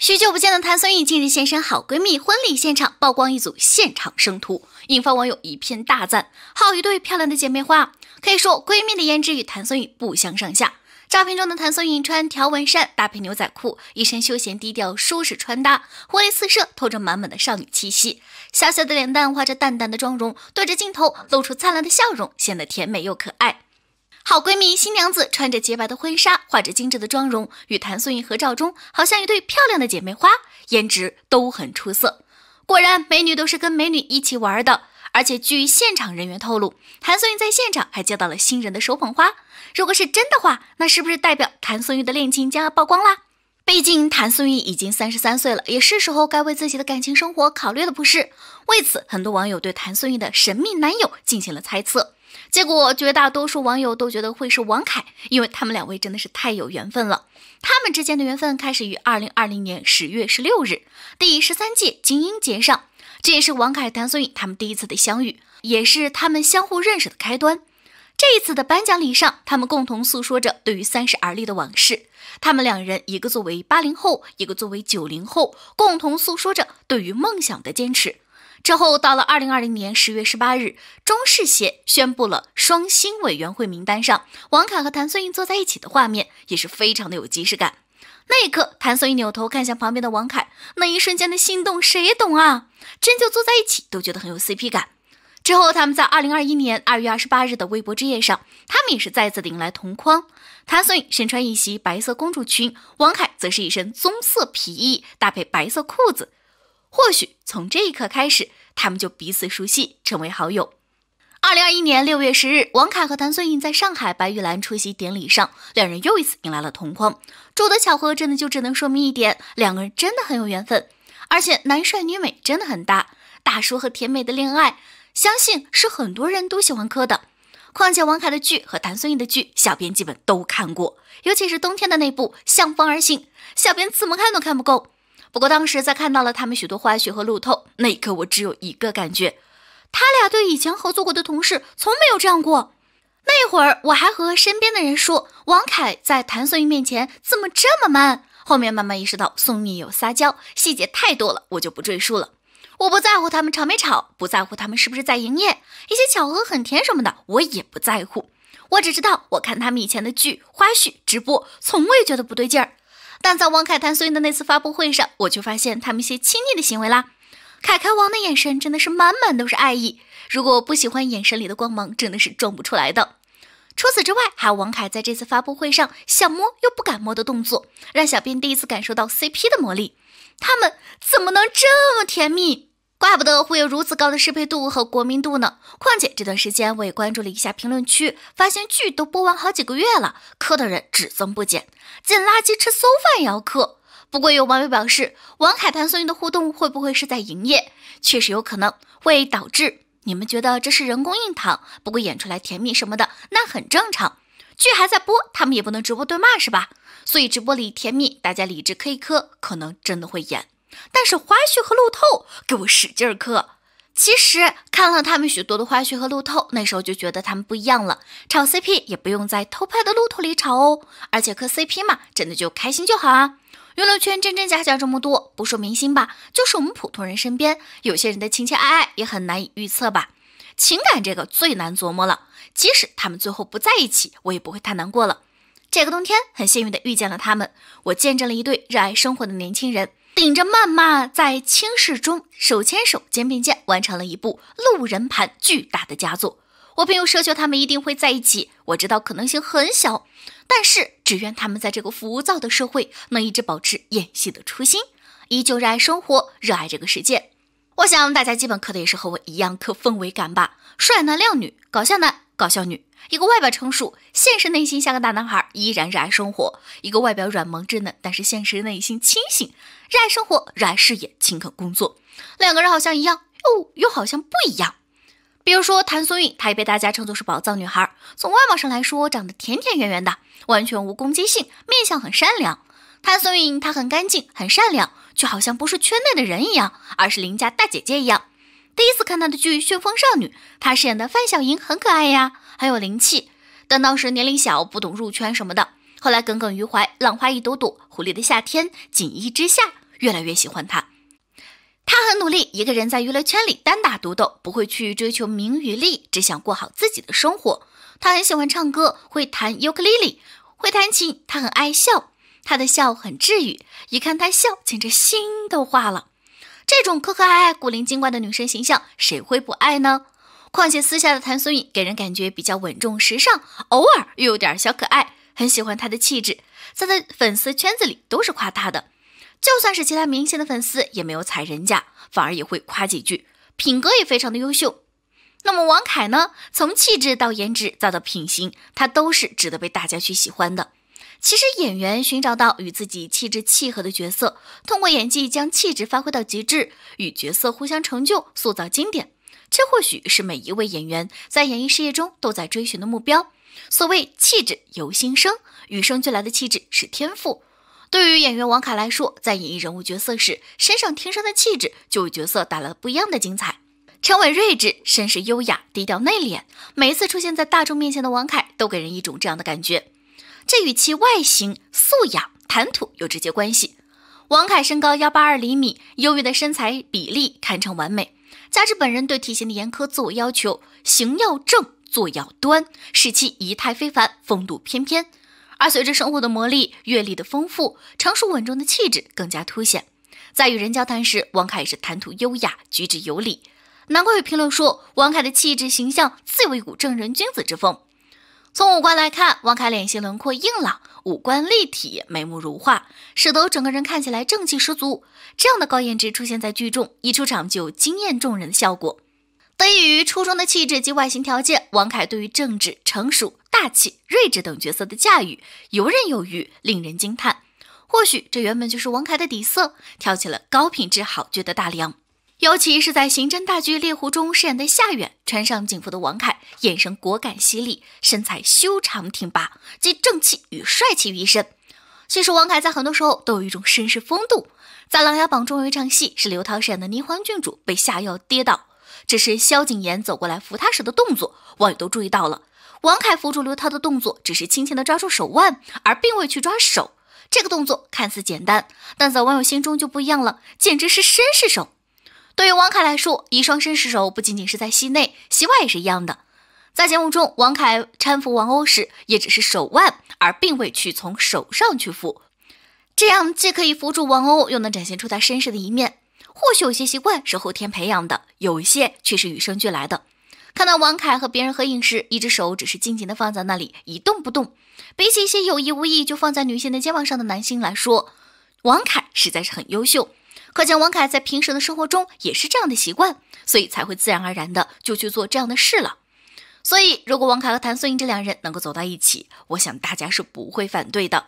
许久不见的谭松韵近日现身好闺蜜婚礼现场，曝光一组现场生图，引发网友一片大赞。好一对漂亮的姐妹花，可以说闺蜜的颜值与谭松韵不相上下。照片中的谭松韵穿条纹衫搭配牛仔裤，一身休闲低调舒适穿搭，活力四射，透着满满的少女气息。小小的脸蛋画着淡淡的妆容，对着镜头露出灿烂的笑容，显得甜美又可爱。好闺蜜新娘子穿着洁白的婚纱，画着精致的妆容，与谭松韵合照中，好像一对漂亮的姐妹花，颜值都很出色。果然，美女都是跟美女一起玩的。而且据现场人员透露，谭松韵在现场还接到了新人的手捧花。如果是真的话，那是不是代表谭松韵的恋情将要曝光啦？毕竟谭松韵已经三十三岁了，也是时候该为自己的感情生活考虑了，不是？为此，很多网友对谭松韵的神秘男友进行了猜测。结果，绝大多数网友都觉得会是王凯，因为他们两位真的是太有缘分了。他们之间的缘分开始于2020年10月16日第十三届金鹰节上，这也是王凯谭松韵他们第一次的相遇，也是他们相互认识的开端。这一次的颁奖礼上，他们共同诉说着对于三十而立的往事。他们两人一个作为八零后，一个作为九零后，共同诉说着对于梦想的坚持。之后，到了二零二零年十月十八日，中视协宣布了双星委员会名单上，王凯和谭松韵坐在一起的画面，也是非常的有即视感。那一刻，谭松韵扭头看向旁边的王凯，那一瞬间的心动，谁懂啊？真就坐在一起都觉得很有 CP 感。之后，他们在二零二一年二月二十八日的微博之夜上，他们也是再次迎来同框。谭松韵身穿一袭白色公主裙，王凯则是一身棕色皮衣搭配白色裤子。或许从这一刻开始，他们就彼此熟悉，成为好友。二零二一年六月十日，王凯和谭松韵在上海白玉兰出席典礼上，两人又一次迎来了同框。这样的巧合真的就只能说明一点：两个人真的很有缘分，而且男帅女美真的很搭。大叔和甜美的恋爱，相信是很多人都喜欢磕的。况且王凯的剧和谭松韵的剧，小编基本都看过，尤其是冬天的那部《向风而行》，小编怎么看都看不够。不过当时在看到了他们许多花絮和路透那一刻，我只有一个感觉，他俩对以前合作过的同事从没有这样过。那会儿我还和身边的人说，王凯在谭松韵面前怎么这么 man？后面慢慢意识到宋轶有撒娇，细节太多了，我就不赘述了。我不在乎他们吵没吵，不在乎他们是不是在营业，一些巧合很甜什么的我也不在乎。我只知道我看他们以前的剧花絮直播，从未觉得不对劲儿。但在王凯谈碎的那次发布会上，我却发现他们一些亲昵的行为啦。凯凯王的眼神真的是满满都是爱意，如果不喜欢眼神里的光芒，真的是装不出来的。除此之外，还有王凯在这次发布会上想摸又不敢摸的动作，让小编第一次感受到 CP 的魔力。他们怎么能这么甜蜜？怪不得会有如此高的适配度和国民度呢。况且这段时间我也关注了一下评论区，发现剧都播完好几个月了，磕的人只增不减。捡垃圾吃馊饭也要磕。不过有网友表示，王凯谭松韵的互动会不会是在营业？确实有可能会导致你们觉得这是人工硬糖。不过演出来甜蜜什么的，那很正常。剧还在播，他们也不能直播对骂是吧？所以直播里甜蜜，大家理智磕一磕，可能真的会演。但是花絮和路透给我使劲磕。其实看了他们许多的花絮和路透，那时候就觉得他们不一样了。炒 CP 也不用在偷拍的路透里炒哦。而且磕 CP 嘛，真的就开心就好啊。娱乐圈真真假假这么多，不说明星吧，就是我们普通人身边有些人的情情爱爱也很难以预测吧。情感这个最难琢磨了。即使他们最后不在一起，我也不会太难过了。这个冬天很幸运的遇见了他们，我见证了一对热爱生活的年轻人。顶着谩骂，在轻视中手牵手肩并肩，完成了一部路人盘巨大的佳作。我并不奢求他们一定会在一起，我知道可能性很小，但是只愿他们在这个浮躁的社会，能一直保持演戏的初心，依旧热爱生活，热爱这个世界。我想大家基本磕的也是和我一样磕氛围感吧，帅男靓女，搞笑男。搞笑女，一个外表成熟，现实内心像个大男孩，依然热爱生活；一个外表软萌稚嫩，但是现实内心清醒，热爱生活，热爱事业，勤恳工作。两个人好像一样，哦，又好像不一样。比如说谭松韵，她也被大家称作是宝藏女孩。从外貌上来说，长得甜甜圆圆的，完全无攻击性，面相很善良。谭松韵，她很干净，很善良，却好像不是圈内的人一样，而是邻家大姐姐一样。第一次看她的剧《旋风少女》，她饰演的范晓萤很可爱呀，很有灵气。但当时年龄小，不懂入圈什么的。后来耿耿于怀，《浪花一朵朵》、《狐狸的夏天》、《锦衣之下》，越来越喜欢她。他很努力，一个人在娱乐圈里单打独斗，不会去追求名与利，只想过好自己的生活。他很喜欢唱歌，会弹尤克里里，会弹琴。他很爱笑，他的笑很治愈，一看他笑，简直心都化了。这种可可爱爱、古灵精怪的女神形象，谁会不爱呢？况且私下的谭松韵给人感觉比较稳重、时尚，偶尔又有点小可爱，很喜欢她的气质，在的粉丝圈子里都是夸她的。就算是其他明星的粉丝，也没有踩人家，反而也会夸几句，品格也非常的优秀。那么王凯呢？从气质到颜值再到品行，他都是值得被大家去喜欢的。其实，演员寻找到与自己气质契合的角色，通过演技将气质发挥到极致，与角色互相成就，塑造经典，这或许是每一位演员在演艺事业中都在追寻的目标。所谓气质由心生，与生俱来的气质是天赋。对于演员王凯来说，在演绎人物角色时，身上天生的气质就为角色带来了不一样的精彩。沉稳睿智，绅士优雅，低调内敛，每一次出现在大众面前的王凯，都给人一种这样的感觉。这与其外形素养、谈吐有直接关系。王凯身高幺八二厘米，优越的身材比例堪称完美，加之本人对体型的严苛自我要求，行要正，坐要端，使其仪态非凡，风度翩翩。而随着生活的磨砺，阅历的丰富，成熟稳重的气质更加凸显。在与人交谈时，王凯也是谈吐优雅，举止有礼，难怪有评论说，王凯的气质形象自有一股正人君子之风。从五官来看，王凯脸型轮廓硬朗，五官立体，眉目如画，使得整个人看起来正气十足。这样的高颜值出现在剧中，一出场就惊艳众人。的效果得益于出众的气质及外形条件，王凯对于政治、成熟、大气、睿智等角色的驾驭游刃有余，令人惊叹。或许这原本就是王凯的底色，挑起了高品质好剧的大梁。尤其是在刑侦大剧《猎狐》中饰演的夏远，穿上警服的王凯眼神果敢犀利，身材修长挺拔，集正气与帅气于一身。其实王凯在很多时候都有一种绅士风度。在《琅琊榜》中有一场戏是刘涛饰演的霓凰郡主被下药跌倒，这是萧景琰走过来扶他时的动作，网友都注意到了。王凯扶住刘涛的动作只是轻轻的抓住手腕，而并未去抓手。这个动作看似简单，但在网友心中就不一样了，简直是绅士手。对于王凯来说，一双绅士手不仅仅是在戏内，戏外也是一样的。在节目中，王凯搀扶王鸥时，也只是手腕，而并未去从手上去扶。这样既可以扶住王鸥，又能展现出他绅士的一面。或许有些习惯是后天培养的，有一些却是与生俱来的。看到王凯和别人合影时，一只手只是静静的放在那里，一动不动。比起一些有意无意就放在女性的肩膀上的男性来说，王凯实在是很优秀。可见王凯在平时的生活中也是这样的习惯，所以才会自然而然的就去做这样的事了。所以，如果王凯和谭松韵这两人能够走到一起，我想大家是不会反对的。